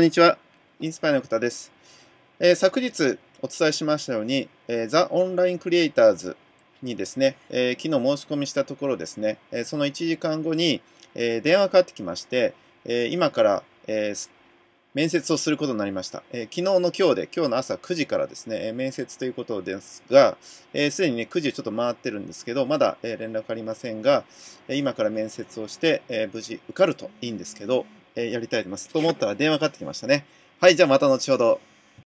こんにちは。インスパイの方です。えー、昨日お伝えしましたように、えザ・オンライン・クリエイターズにですね、えー、昨日申し込みしたところですね、えその1時間後に、え電話がかかってきまして、え今から、え面接をすることになりました。え昨日の今日で、今日の朝9時からですね、え面接ということですが、す、えー、で、にね、9時ちょっと回ってるんですけど、まだ、え連絡ありませんが、今から面接をして、え無事受かるといいんですけど、えー、やりたいと思います。と思ったら電話かかってきましたね。はい、じゃあまた後ほど。